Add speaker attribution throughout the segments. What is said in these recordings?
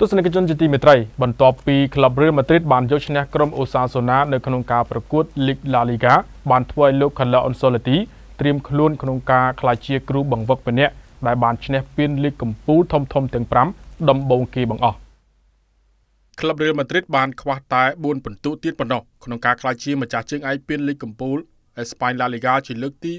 Speaker 1: ទស្សនិកជនជាទីមេត្រីបន្ទាប់ពីក្លឹបរៀលម៉ាឌ្រីតបានយកឈ្នះក្រុមអូសាសូណានៅក្នុងការប្រកួតលីកឡាលីហ្គាបានធ្វើឲ្យលោកខាឡាអុនសូឡាទីត្រៀមខ្លួនក្នុងការក្លាយជាគ្រូបង្វឹកម្នាក់ដែលបានឈ្នះពានលីកកំពូលធំធំទាំង5ដំបូងគេបង្អស់ក្លឹបរៀលម៉ាឌ្រីតបានខ្វះតែ4ពិន្ទុទៀតប៉ុណ្ណោះក្នុងការក្លាយជាម្ចាស់ជើងឯកពានលីកកំពូលអេស្ប៉ាញឡាលីហ្គាជាលើកទី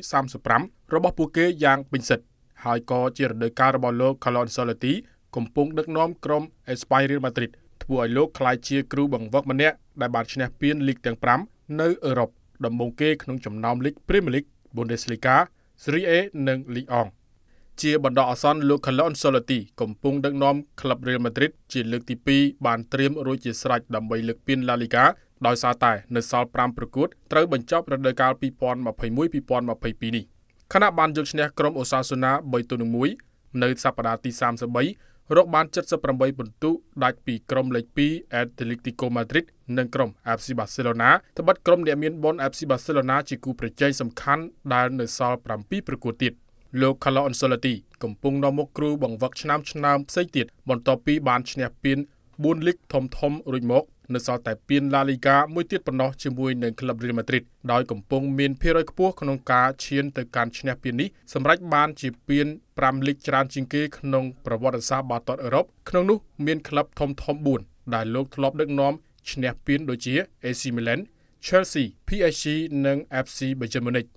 Speaker 1: 35របស់ពួកគេយ៉ាងពេញសិទ្ធហើយក៏ជារដូវកាលរបស់លោកខាឡាអុនសូឡាទីកំពុងដឹកនាំក្រុម Espanyol Real Madrid ធ្វើឲ្យលោកក្លាយជា គ្រូបង្វឹកម្នាក់ដែលបានឈ្នះពានលីកទាំង5នៅអឺរ៉ុបដំបូងគេក្នុងចំណោមលីក Premier League Bundesliga Serie A និង Ligue 1ជាបណ្ដោះអាសន្នលោក Carlo Ancelotti កំពុងដឹកនាំក្លឹប Real Madrid ជាលើកទី2បានត្រៀមរួចជាស្រេចដើម្បីលើកពាន La Liga ដោយសារតែនៅសល់5ប្រកួតត្រូវបញ្ចប់រដូវកាល2021-2022នេះខណៈបានយកឈ្នះក្រុម Osasuna 3-1នៅសប្តាហ៍ទី33រកបាន78ពិន្ទុដាច់ពីក្រុមលេខ2 Atletico Madrid និងក្រុម FC Barcelona ត្បិតក្រុមអ្នកមានបុន FC Barcelona ជាគូប្រជែងសំខាន់ដែលនៅសល់7ប្រកួតទៀតលោក Carlo Ancelotti កំពុងនាំមុខគ្រូបង្វឹកឆ្នាំឆ្នាំផ្សេងទៀតបន្ទាប់ពីបានឈ្នះពាន4លីកធំធំរួចមកនៅសល់តែពាន La Liga មួយទៀតប៉ុណ្ណោះជាមួយនឹងក្លឹប Real Madrid ដោយកំពុងមានភារយខ្ពស់ក្នុងការឈានទៅកាន់ឈ្នះពាននេះសម្រាប់បានជាពាន5លីកច្រើនជាងគេក្នុងប្រវត្តិសាស្ត្របាល់ទាត់អឺរ៉ុបក្នុងនោះ មានក្លឹបធំធំ4ដែលលោកធ្លាប់ដឹកនាំឈ្នះពានដូចជា AC Milan, Chelsea, PSG និង FC Bayern Munich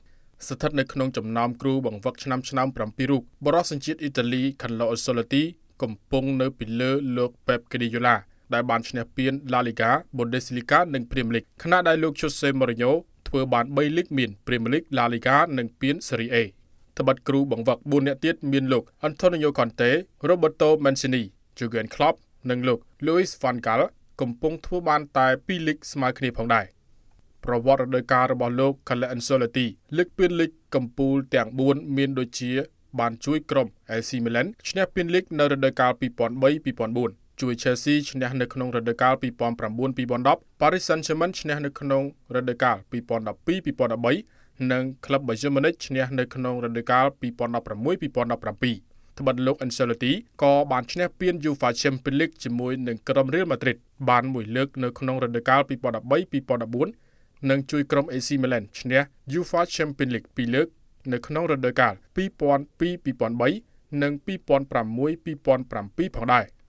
Speaker 1: ស្ថិតនៅក្នុងចំណោមគ្រូបង្វឹកឆ្នាំឆ្នាំ7រូបបរិសសញ្ជាតិអ៊ីតាលី Carlo Ancelotti កំពុងនៅ ពីលើលោក Pep Guardiola ដែលបានឈ្នះពាន La Liga, Bundesliga និង Premier League ខណៈដែលលោក Jose Mourinho ធ្វើបាន3លីកមាន Premier League, La Liga និងពាន Serie A ។ត្បិតគ្រូបង្វឹក4នាក់ទៀតមានលោក Antonio Conte, Roberto Mancini, Jurgen Klopp និងលោក Luis van Gaal កំពុងធ្វើបាន តែ2លីកស្មើគ្នាផងដែរប្រវត្តិរដូវកាលរបស់លោក Carlo Ancelotti លើកពានលីកកំពូលទាំង4មានដូចជា បាន ជួយក្រុម AC Milan ឈ្នះពានលីកនៅរដូវកាល2003-2004ជួយ Chelsea ឈ្នះនៅក្នុងរដូវកាល2009-2010 Paris Saint-Germain ឈ្នះនៅក្នុងរដូវកាល2012-2013និងក្លឹប Bayern Munich ឈ្នះនៅក្នុងរដូវកាល2016-2017ត្បិតលោក Ancelotti ក៏បានឈ្នះពាន UEFA Champions League ជាមួយនឹងក្រុម Real Madrid បានមួយលើកនៅក្នុងរដូវកាល2013-2014និងជួយក្រុម AC Milan ឈ្នះ UEFA Champions League ពីរលើកនៅក្នុងរដូវកាល2002-2003និង2006-2007ផងដែរ។